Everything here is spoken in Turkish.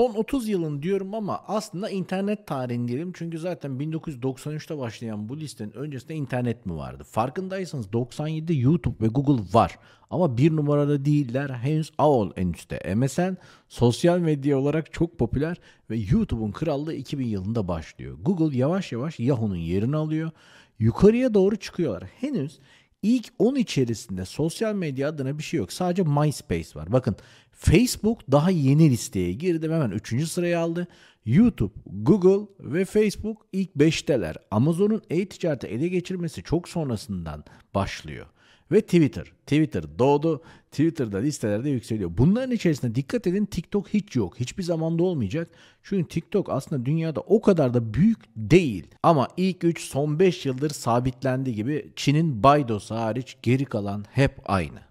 Son 30 yılın diyorum ama aslında internet tarihini diyelim. Çünkü zaten 1993'te başlayan bu listenin öncesinde internet mi vardı? Farkındaysanız 97'de YouTube ve Google var. Ama bir numarada değiller. Henüz AOL en üstte. MSN sosyal medya olarak çok popüler ve YouTube'un krallığı 2000 yılında başlıyor. Google yavaş yavaş Yahoo'nun yerini alıyor. Yukarıya doğru çıkıyorlar. Henüz İlk 10 içerisinde sosyal medya adına bir şey yok. Sadece MySpace var. Bakın Facebook daha yeni listeye girdi. Hemen 3. sıraya aldı. YouTube, Google ve Facebook ilk 5'teler. Amazon'un e-ticareti ele geçirmesi çok sonrasından başlıyor. Ve Twitter. Twitter doğdu. Twitter'da listelerde yükseliyor. Bunların içerisinde dikkat edin TikTok hiç yok. Hiçbir zamanda olmayacak. Çünkü TikTok aslında dünyada o kadar da büyük değil. Ama ilk 3 son 5 yıldır sabitlendi gibi Çin'in Baidu'su hariç geri kalan hep aynı.